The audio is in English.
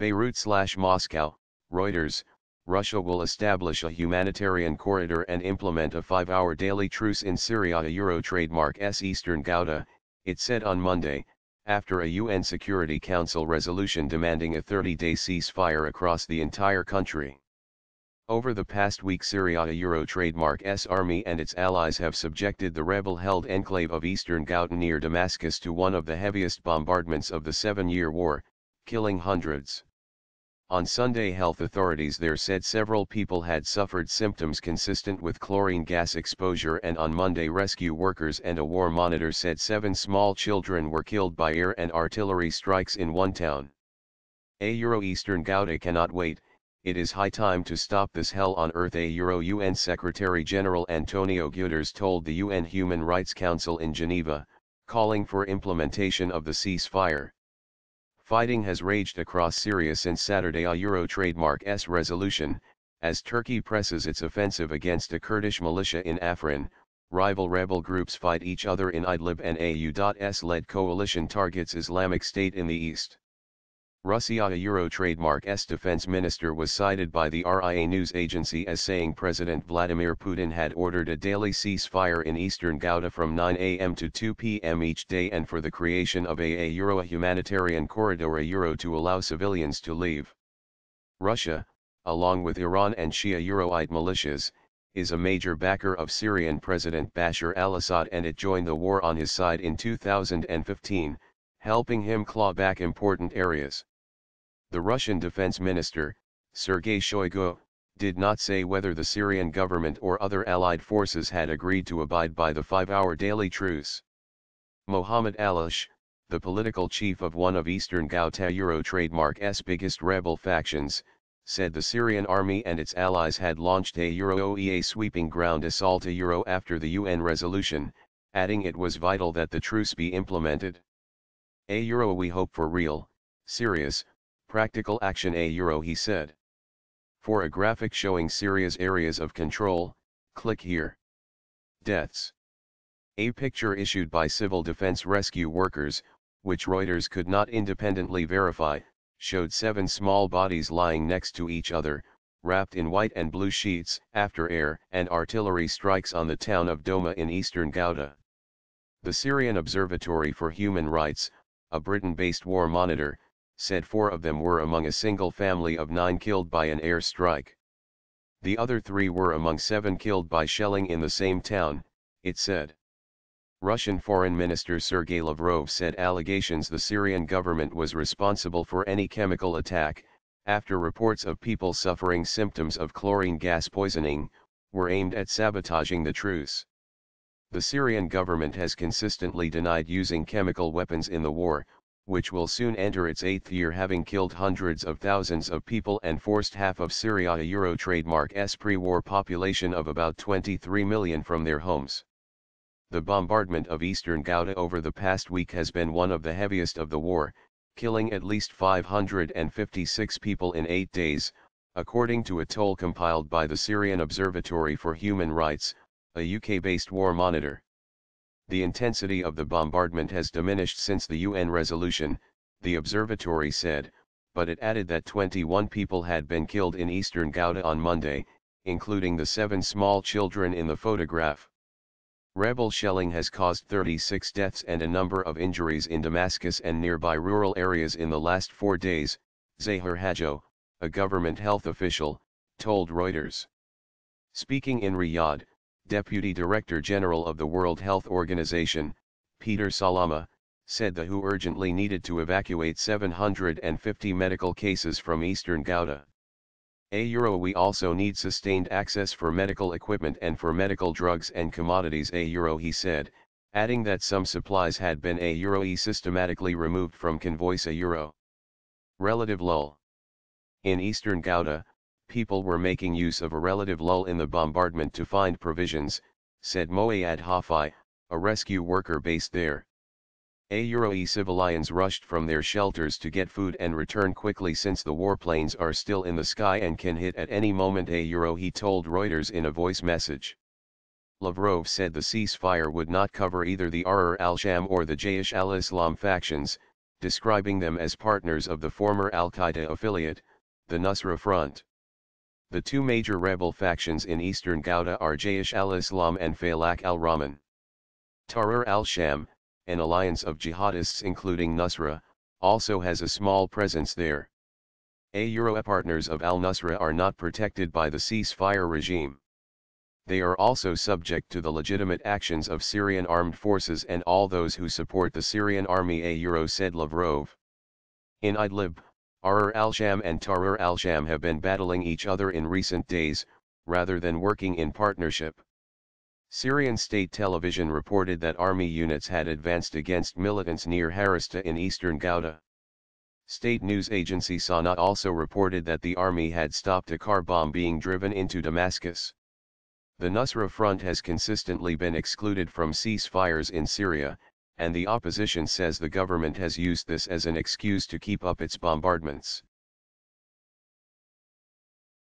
Beirut slash Moscow, Reuters, Russia will establish a humanitarian corridor and implement a five-hour daily truce in Syria a Euro trademark S Eastern Ghouta, it said on Monday, after a UN Security Council resolution demanding a 30-day ceasefire across the entire country. Over the past week Syria a Euro trademark S army and its allies have subjected the rebel-held enclave of Eastern Ghouta near Damascus to one of the heaviest bombardments of the Seven-Year War, killing hundreds. On Sunday health authorities there said several people had suffered symptoms consistent with chlorine gas exposure and on Monday rescue workers and a war monitor said seven small children were killed by air and artillery strikes in one town. A Euro Eastern Gouda cannot wait, it is high time to stop this hell on earth a Euro UN Secretary General Antonio Guterres told the UN Human Rights Council in Geneva, calling for implementation of the ceasefire. Fighting has raged across Syria since Saturday a Euro trademark S resolution, as Turkey presses its offensive against a Kurdish militia in Afrin, rival rebel groups fight each other in Idlib and AU.S led coalition targets Islamic State in the east. Russia a Euro trademark S defense minister was cited by the RIA news agency as saying President Vladimir Putin had ordered a daily ceasefire in eastern Gouta from 9 a.m. to 2 p.m. each day and for the creation of a, a Euro a humanitarian corridor a Euro to allow civilians to leave. Russia, along with Iran and Shia Euroite militias, is a major backer of Syrian President Bashar al-Assad and it joined the war on his side in 2015, helping him claw back important areas. The Russian defense minister, Sergei Shoigu, did not say whether the Syrian government or other allied forces had agreed to abide by the five-hour daily truce. Mohammed Alish, the political chief of one of Eastern Ghouta Eurotrademark's biggest rebel factions, said the Syrian army and its allies had launched a Euro-OEA sweeping ground assault a Euro after the UN resolution, adding it was vital that the truce be implemented. A Euro we hope for real, serious, Practical action a euro he said. For a graphic showing Syria's areas of control, click here. Deaths. A picture issued by civil defense rescue workers, which Reuters could not independently verify, showed seven small bodies lying next to each other, wrapped in white and blue sheets after air and artillery strikes on the town of Doma in eastern Ghouta. The Syrian Observatory for Human Rights, a Britain-based war monitor, said four of them were among a single family of nine killed by an air strike. The other three were among seven killed by shelling in the same town, it said. Russian Foreign Minister Sergei Lavrov said allegations the Syrian government was responsible for any chemical attack, after reports of people suffering symptoms of chlorine gas poisoning, were aimed at sabotaging the truce. The Syrian government has consistently denied using chemical weapons in the war, which will soon enter its eighth year having killed hundreds of thousands of people and forced half of Syria Euro trademark's pre-war population of about 23 million from their homes. The bombardment of eastern Ghouta over the past week has been one of the heaviest of the war, killing at least 556 people in eight days, according to a toll compiled by the Syrian Observatory for Human Rights, a UK-based war monitor the intensity of the bombardment has diminished since the UN resolution, the observatory said, but it added that 21 people had been killed in eastern Ghouta on Monday, including the seven small children in the photograph. Rebel shelling has caused 36 deaths and a number of injuries in Damascus and nearby rural areas in the last four days, Zahir Hajo, a government health official, told Reuters. Speaking in Riyadh, Deputy Director General of the World Health Organization, Peter Salama, said the WHO urgently needed to evacuate 750 medical cases from eastern Ghouta. A euro we also need sustained access for medical equipment and for medical drugs and commodities a euro he said, adding that some supplies had been a euro e systematically removed from convoys a euro. Relative lull. In eastern Ghouta, people were making use of a relative lull in the bombardment to find provisions, said Moayad Hafai, a rescue worker based there. Auroi civilians rushed from their shelters to get food and return quickly since the warplanes are still in the sky and can hit at any moment Auro he told Reuters in a voice message. Lavrov said the ceasefire would not cover either the Arar al-Sham or the Jaish al-Islam factions, describing them as partners of the former al-Qaeda affiliate, the Nusra Front. The two major rebel factions in eastern Ghouta are Jaysh al-Islam and Falak al-Rahman. Tahrir al-Sham, an alliance of jihadists including Nusra, also has a small presence there. AUROA partners of al-Nusra are not protected by the ceasefire regime. They are also subject to the legitimate actions of Syrian armed forces and all those who support the Syrian army AURO said Lavrov. In Idlib, Arar al-Sham and Tarar al-Sham have been battling each other in recent days, rather than working in partnership. Syrian state television reported that army units had advanced against militants near Harista in eastern Ghouta. State news agency Sana also reported that the army had stopped a car bomb being driven into Damascus. The Nusra Front has consistently been excluded from ceasefires in Syria, and the opposition says the government has used this as an excuse to keep up its bombardments.